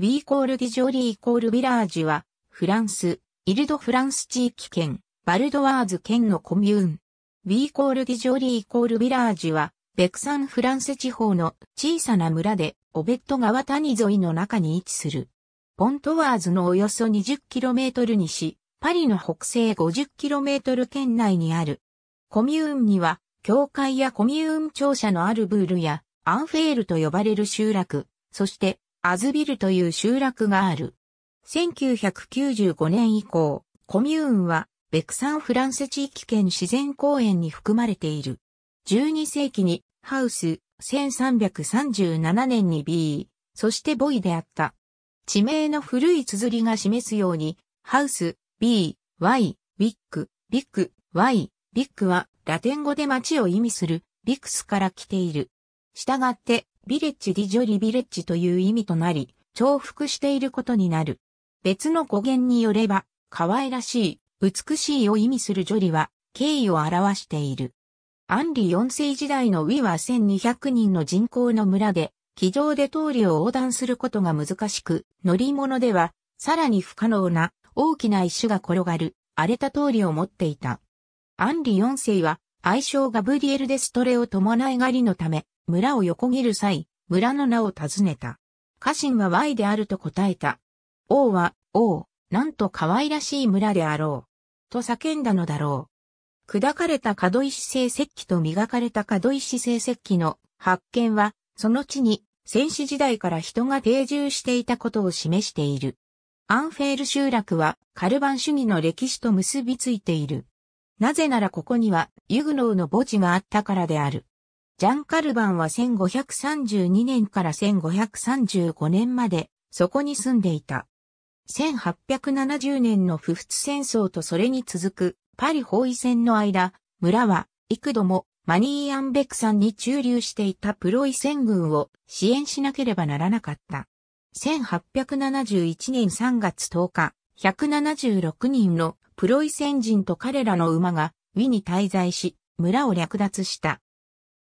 ウィーコールディジョリーイコールビラージュは、フランス、イルドフランス地域圏、バルドワーズ県のコミューン。ウィーコールディジョリーイコールビラージュは、ベクサンフランス地方の小さな村で、オベット川谷沿いの中に位置する。ポントワーズのおよそ 20km し、パリの北西 50km 圏内にある。コミューンには、教会やコミューン庁舎のあるブールや、アンフェールと呼ばれる集落、そして、アズビルという集落がある。1995年以降、コミューンは、ベクサンフランセ地域圏自然公園に含まれている。12世紀に、ハウス、1337年に B、そしてボイであった。地名の古い綴りが示すように、ハウス、B、Y、ビック、ビック、Y、ビックは、ラテン語で街を意味する、ビクスから来ている。したがって、ビレッジ・ディ・ジョリ・ビレッジという意味となり、重複していることになる。別の語源によれば、可愛らしい、美しいを意味するジョリは、敬意を表している。アンリ4世時代のウィは1200人の人口の村で、気上で通りを横断することが難しく、乗り物では、さらに不可能な大きな石が転がる荒れた通りを持っていた。アンリ4世は愛称ガブリエル・デストレを伴い狩りのため、村を横切る際、村の名を尋ねた。家臣は Y であると答えた。王は、王、なんと可愛らしい村であろう。と叫んだのだろう。砕かれた角石製石器と磨かれた角石製石器の発見は、その地に戦死時代から人が定住していたことを示している。アンフェール集落はカルバン主義の歴史と結びついている。なぜならここにはユグノーの墓地があったからである。ジャン・カルバンは1532年から1535年までそこに住んでいた。1870年の不仏戦争とそれに続くパリ包囲戦の間、村は幾度もマニー・アンベクさんに駐留していたプロイセン軍を支援しなければならなかった。1871年3月10日、176人のプロイセン人と彼らの馬がウィに滞在し、村を略奪した。